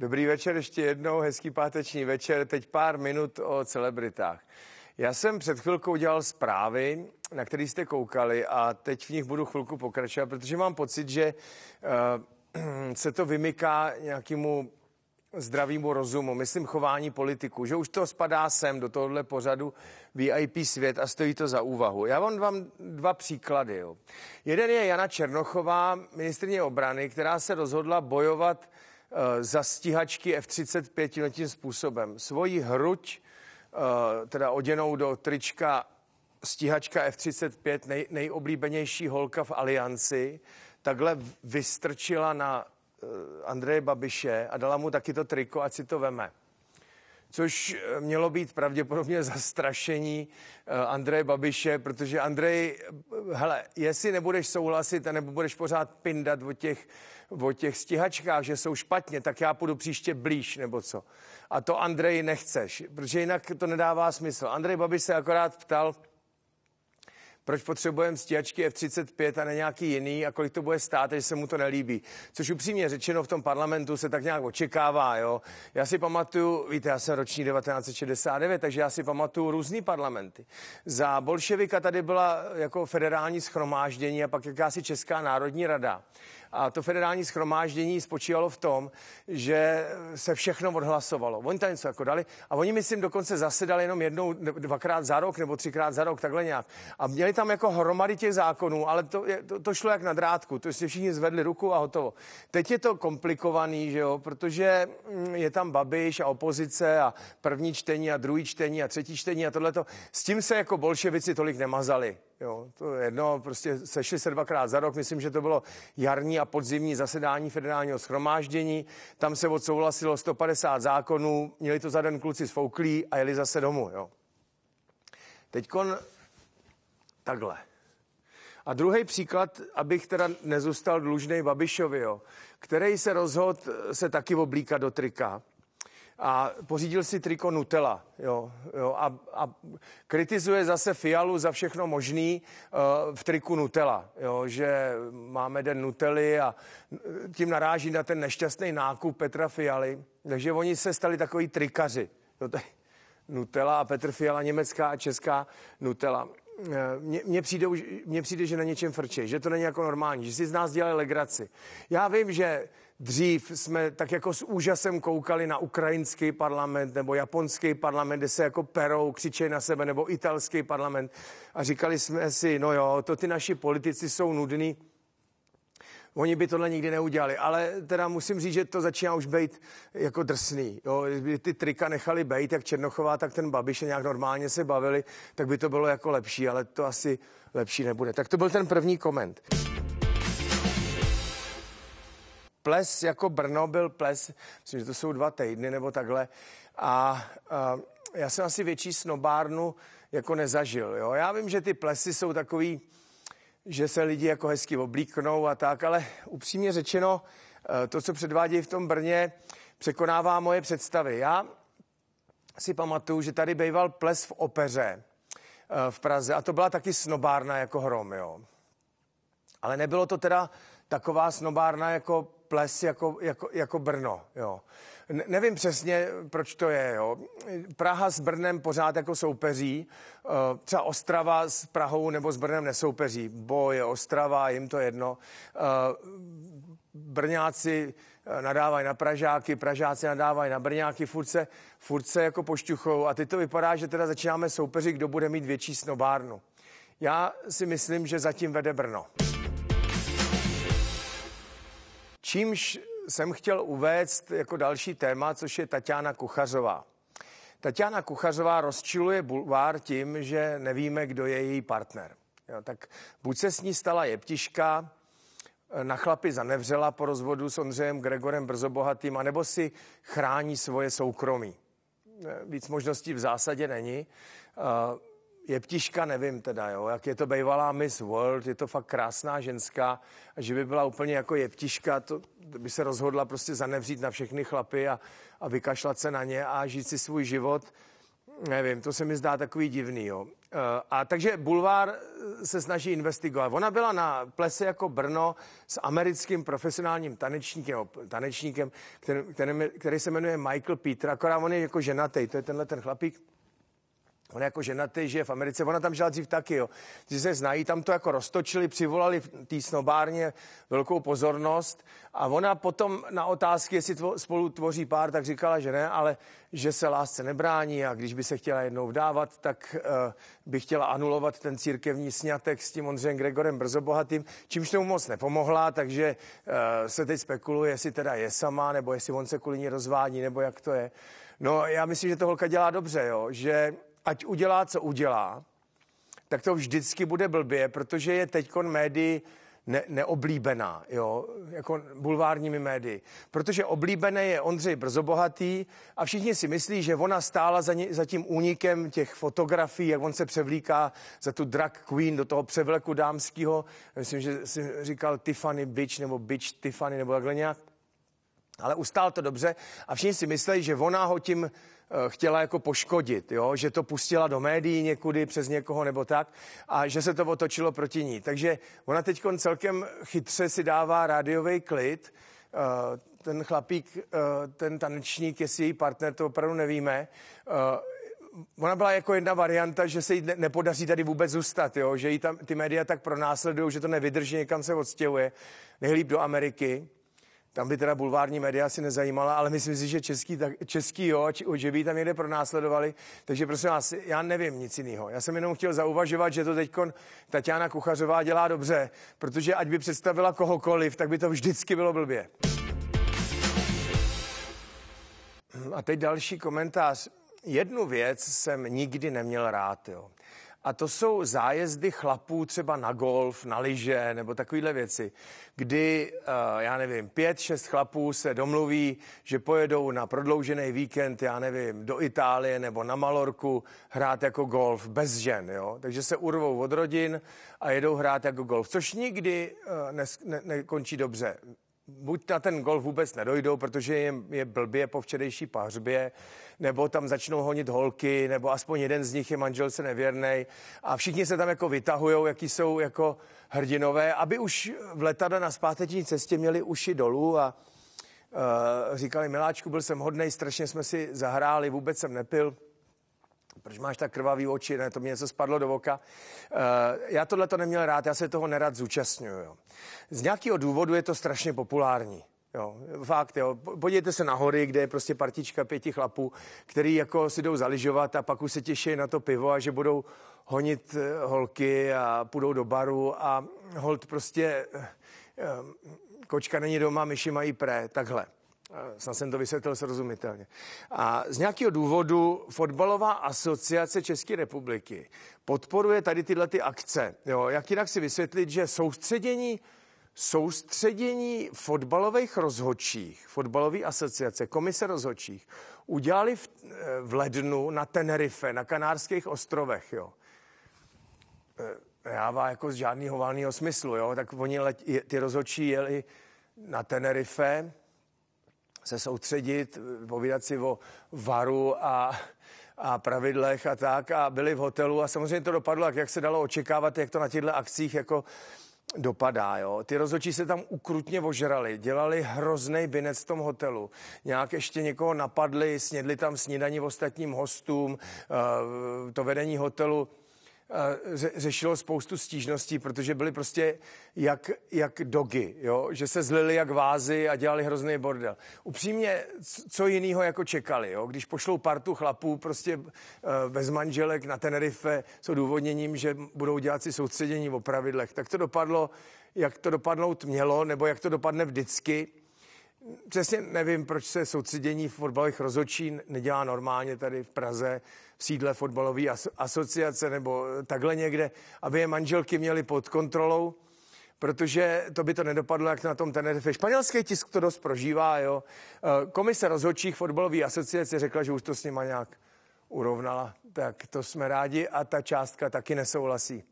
Dobrý večer ještě jednou, hezký páteční večer, teď pár minut o celebritách. Já jsem před chvilkou dělal zprávy, na které jste koukali a teď v nich budu chvilku pokračovat, protože mám pocit, že uh, se to vymyká nějakému zdravýmu rozumu, myslím chování politiků, že už to spadá sem do tohohle pořadu VIP svět a stojí to za úvahu. Já vám dám dva příklady. Jo. Jeden je Jana Černochová, ministrně obrany, která se rozhodla bojovat Eh, za stíhačky F-35 letím způsobem. Svoji hruď, eh, teda oděnou do trička stíhačka F-35, nej, nejoblíbenější holka v alianci, takhle vystrčila na eh, Andreje Babiše a dala mu taky to triko, ať si to veme což eh, mělo být pravděpodobně zastrašení eh, Andreje Babiše, protože Andrej, eh, hele, jestli nebudeš souhlasit a nebo budeš pořád pindat o těch, o těch stíhačkách, že jsou špatně, tak já půjdu příště blíž, nebo co. A to Andrej nechceš, protože jinak to nedává smysl. Andrej Babiš se akorát ptal, proč potřebujeme stíhačky F-35 a ne nějaký jiný a kolik to bude stát, že se mu to nelíbí. Což upřímně řečeno v tom parlamentu se tak nějak očekává. Jo? Já si pamatuju, víte, já jsem roční 1969, takže já si pamatuju různý parlamenty. Za bolševika tady byla jako federální schromáždění a pak jakási Česká národní rada. A to federální schromáždění spočívalo v tom, že se všechno odhlasovalo. Oni tam něco jako dali a oni, myslím, dokonce zasedali jenom jednou, dvakrát za rok nebo třikrát za rok, takhle nějak. A měli tam jako hromady těch zákonů, ale to, to, to šlo jak na drátku, to si všichni zvedli ruku a hotovo. Teď je to komplikovaný, že jo, protože mm, je tam Babiš a opozice a první čtení a druhý čtení a třetí čtení a tohleto. S tím se jako bolševici tolik nemazali. Jo, to je jedno, prostě sešli se dvakrát za rok, myslím, že to bylo jarní a podzimní zasedání federálního schromáždění. Tam se odsouhlasilo 150 zákonů, měli to za den kluci z Fouklí a jeli zase domů. Jo. Teďkon takhle. A druhý příklad, abych teda nezůstal dlužný Babišovi, jo, který se rozhodl se taky oblíkat do trika a pořídil si triko Nutella. Jo, jo, a, a kritizuje zase Fialu za všechno možný uh, v triku Nutella, jo, že máme den Nutelly a tím naráží na ten nešťastný nákup Petra Fialy. Takže oni se stali takový trikaři. Jo, Nutella a Petr Fiala, německá a česká Nutella. Eh, mně, mně, přijde, mně přijde, že na něčem frčej, že to není jako normální, že si z nás dělají legraci. Já vím, že dřív jsme tak jako s úžasem koukali na ukrajinský parlament nebo japonský parlament, kde se jako perou křičej na sebe, nebo italský parlament a říkali jsme si, no jo, to ty naši politici jsou nudní, Oni by tohle nikdy neudělali, ale teda musím říct, že to začíná už být jako drsný. Jo. Kdyby ty trika nechali být, jak Černochová, tak ten Babiš a nějak normálně se bavili, tak by to bylo jako lepší, ale to asi lepší nebude. Tak to byl ten první koment. Ples jako Brno byl ples, myslím, že to jsou dva týdny nebo takhle. A, a já jsem asi větší snobárnu jako nezažil. Jo. Já vím, že ty plesy jsou takový, že se lidi jako hezky oblíknou a tak, ale upřímně řečeno, eh, to, co předvádějí v tom Brně, překonává moje představy. Já si pamatuju, že tady býval ples v opeře eh, v Praze a to byla taky snobárna jako hrom, jo. Ale nebylo to teda taková snobárna jako ples, jako, jako, jako Brno. Jo. Ne, nevím přesně, proč to je. Jo. Praha s Brnem pořád jako soupeří. Eh, třeba Ostrava s Prahou nebo s Brnem nesoupeří. Bo je Ostrava, jim to jedno. Eh, Brňáci eh, nadávají na Pražáky, Pražáci nadávají na Brňáky, furt se, furt se jako pošťuchou. A teď to vypadá, že teda začínáme soupeři, kdo bude mít větší snobárnu. Já si myslím, že zatím vede Brno. Čímž jsem chtěl uvést jako další téma, což je Tatiana Kuchařová. Tatiana Kuchařová rozčiluje bulvár tím, že nevíme, kdo je její partner. Jo, tak buď se s ní stala jeptiška, na chlapy zanevřela po rozvodu s Ondřejem Gregorem Brzobohatým, anebo si chrání svoje soukromí. Víc možností v zásadě není. Jeptiška nevím teda, jo, jak je to bývalá Miss World, je to fakt krásná ženská, že by byla úplně jako jeptiška, to by se rozhodla prostě zanevřít na všechny chlapy a, a vykašlat se na ně a žít si svůj život. Nevím, to se mi zdá takový divný, jo. Eh, a takže Bulvár eh, se snaží investigovat. Ona byla na plese jako Brno s americkým profesionálním tanečníkem, tanečníkem který, který, který se jmenuje Michael Peter, akorát on je jako ženatý, to je tenhle ten chlapík. On jako ženatý žije v Americe, ona tam žila dřív taky, jo. Že se znají, tam to jako roztočili, přivolali v té snobárně velkou pozornost a ona potom na otázky, jestli tvo, spolu tvoří pár, tak říkala, že ne, ale že se lásce nebrání a když by se chtěla jednou vdávat, tak uh, by chtěla anulovat ten církevní sňatek s tím Ondřejem Gregorem Brzobohatým, čímž tomu moc nepomohla, takže uh, se teď spekuluje, jestli teda je sama, nebo jestli on se kvůli ní rozvádí, nebo jak to je. No já myslím, že to holka dělá dobře, jo, že ať udělá, co udělá, tak to vždycky bude blbě, protože je teďkon médii ne, neoblíbená, jo, jako bulvárními médii. Protože oblíbené je Ondřej Brzobohatý a všichni si myslí, že ona stála za, ně, za tím únikem těch fotografií, jak on se převlíká za tu drag queen do toho převleku dámského. Myslím, že si říkal Tiffany Bitch nebo Bitch Tiffany nebo takhle nějak. Ale ustál to dobře a všichni si myslí, že ona ho tím Eh, chtěla jako poškodit, jo? že to pustila do médií někudy přes někoho nebo tak a že se to otočilo proti ní. Takže ona teď celkem chytře si dává rádiový klid, eh, ten chlapík, eh, ten tanečník, jestli její partner, to opravdu nevíme. Ona byla jako jedna varianta, že se jí nepodaří tady vůbec zůstat, jo? že jí tam, ty média tak pronásledují, že to nevydrží, někam se odstěhuje, nejlíp do Ameriky. Tam by teda bulvární média si nezajímala, ale myslím si, že český, tak, český jo, či, že by tam někde pronásledovali. Takže prosím vás, já nevím nic jiného. Já jsem jenom chtěl zauvažovat, že to teď Tatiana Kuchařová dělá dobře, protože ať by představila kohokoliv, tak by to vždycky bylo blbě. A teď další komentář. Jednu věc jsem nikdy neměl rád. Jo. A to jsou zájezdy chlapů třeba na golf, na lyže nebo takovéhle věci, kdy, eh, já nevím, pět, šest chlapů se domluví, že pojedou na prodloužený víkend, já nevím, do Itálie nebo na Malorku hrát jako golf bez žen, jo? Takže se urvou od rodin a jedou hrát jako golf, což nikdy eh, ne, ne, dobře buď na ten gol vůbec nedojdou, protože je, je blbě po včerejší pářbě, nebo tam začnou honit holky, nebo aspoň jeden z nich je manželce nevěrný, a všichni se tam jako vytahujou, jaký jsou jako hrdinové, aby už v letadle na zpáteční cestě měli uši dolů a uh, říkali, miláčku, byl jsem hodnej, strašně jsme si zahráli, vůbec jsem nepil proč máš tak krvavý oči, ne, to mě něco spadlo do oka. Uh, já tohle to neměl rád, já se toho nerad zúčastňuju. Jo. Z nějakého důvodu je to strašně populární. Jo, fakt, jo. Podívejte se na hory, kde je prostě partička pěti chlapů, který jako si jdou zaližovat a pak už se těší na to pivo a že budou honit eh, holky a půjdou do baru a hm, hold prostě eh, kočka není doma, myši mají pré, takhle. Eh, snad jsem to vysvětlil srozumitelně. A z nějakého důvodu Fotbalová asociace České republiky podporuje tady tyhle ty akce. Jo, jak jinak si vysvětlit, že soustředění soustředění fotbalových rozhodčích, fotbalové asociace, komise rozhodčích, udělali v, eh, v lednu na Tenerife, na Kanárských ostrovech. Jo. Eh, vám jako z žádného valného smyslu, jo. tak oni let, ty rozhodčí jeli na Tenerife, se soustředit, povídat si o varu a, a pravidlech a tak a byli v hotelu a samozřejmě to dopadlo, jak, jak se dalo očekávat, jak to na těchto akcích jako dopadá. Jo. Ty rozhodčí se tam ukrutně ožrali, dělali hrozný binec v tom hotelu. Nějak ještě někoho napadli, snědli tam snídaní ostatním hostům, eh, to vedení hotelu Eh, řešilo spoustu stížností, protože byly prostě jak, jak dogy, jo? že se zlili jak vázy a dělali hrozný bordel. Upřímně, co jiného jako čekali, jo? když pošlou partu chlapů prostě bez eh, manželek na Tenerife s odůvodněním, že budou dělat si soustředění o pravidlech, tak to dopadlo, jak to dopadnout mělo, nebo jak to dopadne vždycky přesně nevím, proč se soustředění fotbalových rozhodčí nedělá normálně tady v Praze, v sídle fotbalové asociace nebo takhle někde, aby je manželky měly pod kontrolou protože to by to nedopadlo, jak na tom Tenerife. Španělský tisk to dost prožívá, jo. Eh, komise rozhodčích fotbalové asociace řekla, že už to s nima nějak urovnala. Tak to jsme rádi a ta částka taky nesouhlasí.